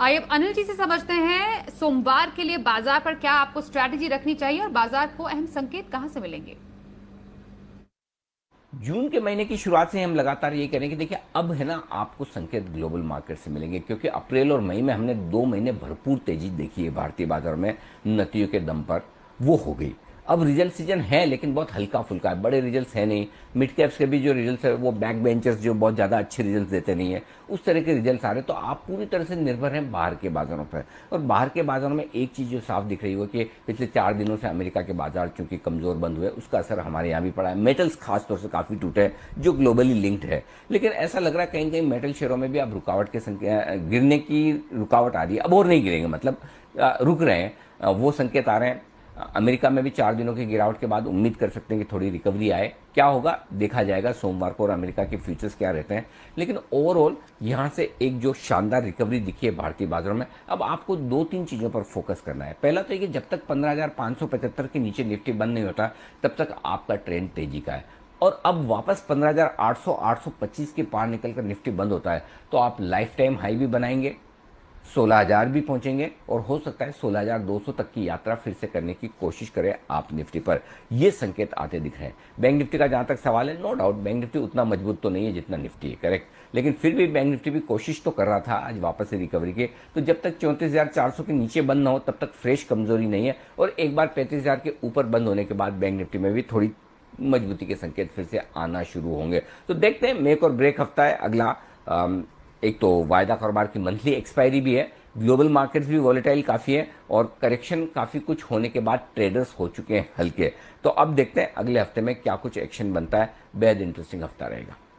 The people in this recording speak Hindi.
आइए अनिल जी से समझते हैं सोमवार के लिए बाजार पर क्या आपको स्ट्रैटेजी रखनी चाहिए और बाजार को अहम संकेत कहां से मिलेंगे जून के महीने की शुरुआत से हम लगातार ये कह रहे हैं कि देखिए अब है ना आपको संकेत ग्लोबल मार्केट से मिलेंगे क्योंकि अप्रैल और मई में हमने दो महीने भरपूर तेजी देखी है भारतीय बाजार में नतियों के दम पर वो हो गई अब रिजल्ट सीजन है लेकिन बहुत हल्का फुल्का है बड़े रिजल्ट है नहीं मिड कैप्स के भी जो रिजल्ट है वो बैक बेंचर्स जो बहुत ज़्यादा अच्छे रिजल्ट देते नहीं है उस तरह के रिजल्ट आ रहे तो आप पूरी तरह से निर्भर हैं बाहर के बाज़ारों पर और बाहर के बाज़ारों में एक चीज़ जो साफ दिख रही हो कि पिछले चार दिनों से अमेरिका के बाज़ार चूँकि कमज़ोर बंद हुए उसका असर हमारे यहाँ भी पड़ा है मेटल्स खासतौर से काफ़ी टूटे हैं जो ग्लोबली लिंक्ड है लेकिन ऐसा लग रहा है कहीं कहीं मेटल शेयरों में भी आप रुकावट के गिरने की रुकावट आ रही है अब और नहीं गिरेंगे मतलब रुक रहे हैं वो संकेत आ रहे हैं अमेरिका में भी चार दिनों की गिरावट के बाद उम्मीद कर सकते हैं कि थोड़ी रिकवरी आए क्या होगा देखा जाएगा सोमवार को और अमेरिका के फ्यूचर्स क्या रहते हैं लेकिन ओवरऑल यहाँ से एक जो शानदार रिकवरी दिखी है भारतीय बाजारों में अब आपको दो तीन चीज़ों पर फोकस करना है पहला तो ये जब तक पंद्रह के नीचे निफ्टी बंद नहीं होता तब तक आपका ट्रेंड तेजी का है और अब वापस 15,800 825 के पार निकलकर निफ्टी बंद होता है तो आप लाइफ टाइम हाई भी बनाएंगे 16000 भी पहुंचेंगे और हो सकता है 16200 तक की यात्रा फिर से करने की कोशिश करें आप निफ्टी पर ये संकेत आते दिख रहे हैं बैंक निफ्टी का जहां तक सवाल है नो डाउट बैंक निफ्टी उतना मजबूत तो नहीं है जितना निफ्टी है करेक्ट लेकिन फिर भी बैंक निफ्टी भी कोशिश तो कर रहा था आज वापस से रिकवरी के तो जब तक चौंतीस के नीचे बंद ना हो तब तक फ्रेश कमजोरी नहीं है और एक बार पैंतीस के ऊपर बंद होने के बाद बैंक निफ्टी में भी थोड़ी मजबूती के संकेत फिर से आना शुरू होंगे तो देखते हैं मेक और ब्रेक हफ्ता है अगला एक तो वायदा कारोबार की मंथली एक्सपायरी भी है ग्लोबल मार्केट्स भी वॉलेटाइल काफ़ी है और करेक्शन काफ़ी कुछ होने के बाद ट्रेडर्स हो चुके हैं हल्के तो अब देखते हैं अगले हफ्ते में क्या कुछ एक्शन बनता है बेहद इंटरेस्टिंग हफ्ता रहेगा